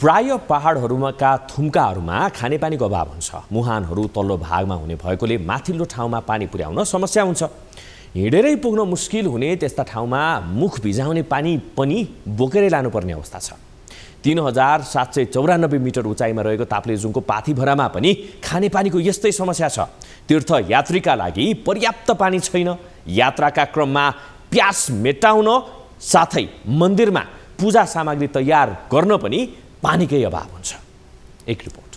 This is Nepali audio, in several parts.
प्राय पहाडहरूमाका थुम्काहरूमा खानेपानीको अभाव हुन्छ मुहानहरू तल्लो भागमा हुने भएकोले माथिल्लो ठाउँमा पानी पुर्याउन समस्या हुन्छ हिँडेरै पुग्न मुस्किल हुने त्यस्ता ठाउँमा मुख भिजाउने पानी पनि बोकेरै लानुपर्ने अवस्था छ तिन हजार सात सय चौरानब्बे मिटर उचाइमा रहेको ताप्लेजुङको पाथिभरामा पनि खानेपानीको यस्तै समस्या छ तीर्थयात्रीका लागि पर्याप्त पानी छैन यात्राका क्रममा प्यास मेटाउन साथै मन्दिरमा पूजा सामग्री तयार गर्न पनि पानीकै अभाव हुन्छ एक रिपोर्ट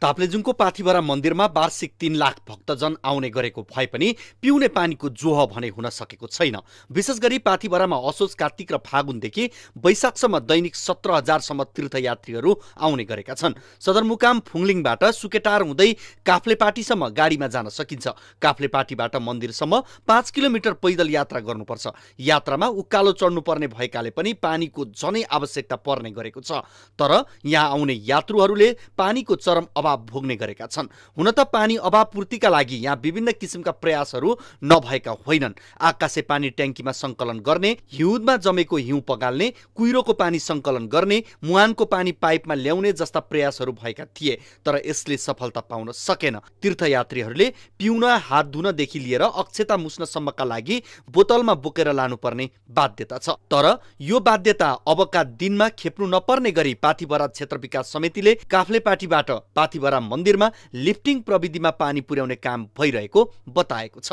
ताप्लेजुङको पाथिभरा मन्दिरमा वार्षिक तीन लाख भक्तजन आउने गरेको भए पनि पिउने पानीको जोह भने हुन सकेको छैन विशेष गरी पाथिभरामा असोज कार्तिक र फागुनदेखि वैशाखसम्म दैनिक सत्र हजारसम्म तीर्थयात्रीहरू आउने गरेका छन् सदरमुकाम फुङलिङबाट सुकेटार हुँदै काफ्लेपाटीसम्म गाडीमा जान सकिन्छ काफ्लेपाटीबाट मन्दिरसम्म पाँच किलोमिटर पैदल यात्रा गर्नुपर्छ यात्रामा उकालो चढ्नुपर्ने भएकाले पनि पानीको झनै आवश्यकता पर्ने गरेको छ तर यहाँ आउने यात्रुहरूले पानीको चरम अभाव भोग्ने गरेका छन् हुन त पानी अभावपूर्तिका लागि यहाँ विभिन्न किसिमका प्रयासहरू नभएका होइनन् आकाशे पानी ट्याङ्कीमा सङ्कलन गर्ने हिउँदमा जमेको हिउँ पगाल्ने कुहिरोको पानी सङ्कलन गर्ने मुहानको पानी पाइपमा ल्याउने जस्ता प्रयासहरू भएका थिए तर यसले सफलता पाउन सकेन तीर्थयात्रीहरूले पिउन हात धुनदेखि लिएर अक्षता मुस्नसम्मका लागि बोतलमा बोकेर लानुपर्ने बाध्यता छ तर यो बाध्यता अबका दिनमा खेप्नु नपर्ने गरी पाथिबराज क्षेत्र विकास समितिले काफ्लेपाटीबाट पाथी माथिवरा मन्दिरमा लिफ्टिङ प्रविधिमा पानी पुर्याउने काम भइरहेको बताएको छ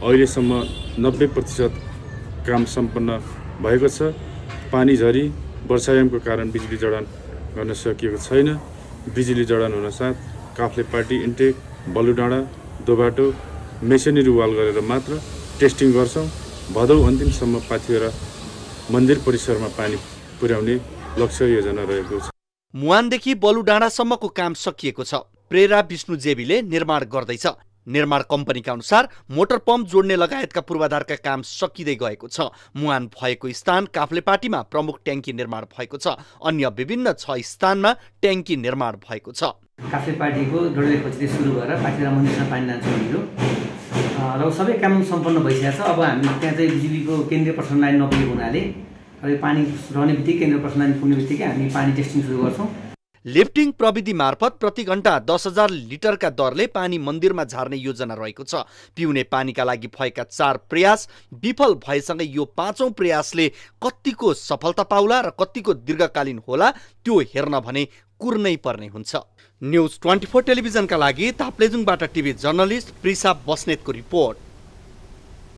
अहिलेसम्म नब्बे प्रतिशत काम सम्पन्न भएको छ पानी झरी वर्षायामको कारण बिजुली जडान गर्न सकिएको छैन बिजुली जडान हुनसाथ पार्टी इन्टेक बलुडाँडा दोबाटो मेसिनरी वाल गरेर मात्र टेस्टिङ गर्छौँ भदौ अन्तिमसम्म पाथिएर मन्दिर परिसरमा पानी पुर्याउने लक्ष्य योजना रहेको छ मुहानदेखि बलुडाँडासम्मको काम सकिएको छ प्रेरा विष्णु जेबीले निर्माण गर्दैछ निर्माण कम्पनीका अनुसार मोटर पम्प जोड्ने लगायतका पूर्वाधारका काम सकिँदै गएको छ मुहान भएको स्थान काफ्लेपाटीमा प्रमुख ट्याङ्की निर्माण भएको छ अन्य विभिन्न छ स्थानमा ट्याङ्की निर्माण भएको छ काफ्लेपाटीको डोडेलखोची सुरु भएर पाटीरा मन्दिरमा पानी जान्छ हिजो र सबै काम सम्पन्न भइसकेको छ अब हामी त्यहाँ चाहिँ बिजुलीको केन्द्रीय प्रसन्न लाइन नपुगेको हुनाले र पानी रहने बित्तिकै केन्द्र प्रशासन पुग्ने बित्तिकै हामी पानी टेस्टिङ सुरु गर्छौँ लिफ्टिङ प्रविधि मार्फत प्रति घण्टा दस हजार लिटरका दरले पानी मन्दिरमा झार्ने योजना रहेको छ पिउने पानीका लागि भएका चार प्रयास विफल भएसँगै यो पाँचौँ प्रयासले कत्तिको सफलता पाउला र कत्तिको दीर्घकालीन होला त्यो हेर्न भने कुर्नै पर्ने हुन्छ न्युज ट्वेन्टी फोर टेलिभिजनका लागि ताप्लेजुङबाट टिभी जर्नलिस्ट प्रिसा बस्नेतको रिपोर्ट